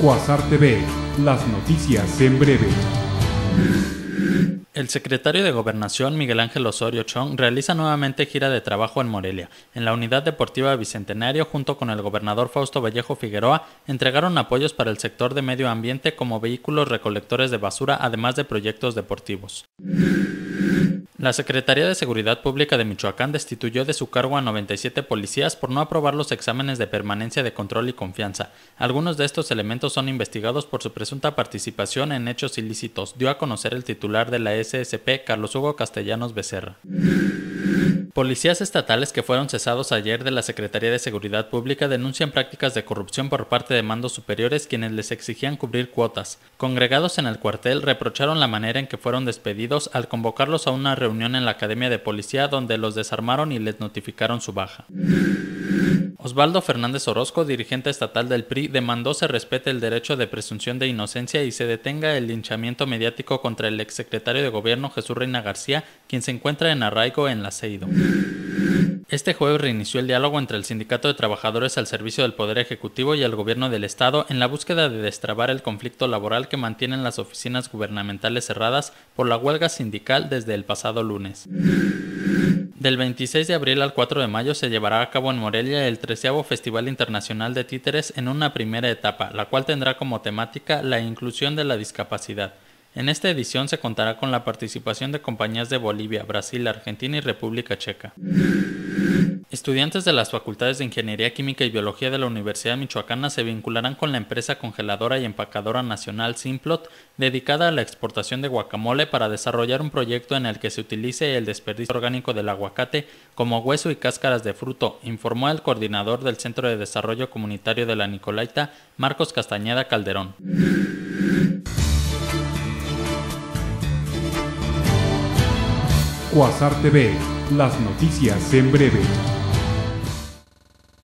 Cuasar TV, las noticias en breve. El secretario de Gobernación, Miguel Ángel Osorio Chong, realiza nuevamente gira de trabajo en Morelia. En la Unidad Deportiva Bicentenario, junto con el gobernador Fausto Vallejo Figueroa, entregaron apoyos para el sector de medio ambiente como vehículos recolectores de basura, además de proyectos deportivos. La Secretaría de Seguridad Pública de Michoacán destituyó de su cargo a 97 policías por no aprobar los exámenes de permanencia de control y confianza. Algunos de estos elementos son investigados por su presunta participación en hechos ilícitos, dio a conocer el titular de la SSP, Carlos Hugo Castellanos Becerra. Policías estatales que fueron cesados ayer de la Secretaría de Seguridad Pública denuncian prácticas de corrupción por parte de mandos superiores quienes les exigían cubrir cuotas. Congregados en el cuartel reprocharon la manera en que fueron despedidos al convocarlos a una reunión en la Academia de Policía donde los desarmaron y les notificaron su baja. Osvaldo Fernández Orozco, dirigente estatal del PRI, demandó se respete el derecho de presunción de inocencia y se detenga el linchamiento mediático contra el exsecretario de Gobierno Jesús Reina García, quien se encuentra en arraigo en la Seido. Este jueves reinició el diálogo entre el Sindicato de Trabajadores al Servicio del Poder Ejecutivo y el Gobierno del Estado en la búsqueda de destrabar el conflicto laboral que mantienen las oficinas gubernamentales cerradas por la huelga sindical desde el pasado lunes. Del 26 de abril al 4 de mayo se llevará a cabo en Morelia el 13 Festival Internacional de Títeres en una primera etapa, la cual tendrá como temática la inclusión de la discapacidad. En esta edición se contará con la participación de compañías de Bolivia, Brasil, Argentina y República Checa. Estudiantes de las facultades de Ingeniería Química y Biología de la Universidad Michoacana se vincularán con la empresa congeladora y empacadora nacional Simplot, dedicada a la exportación de guacamole para desarrollar un proyecto en el que se utilice el desperdicio orgánico del aguacate como hueso y cáscaras de fruto, informó el coordinador del Centro de Desarrollo Comunitario de la Nicolaita, Marcos Castañeda Calderón. TV, las noticias en breve.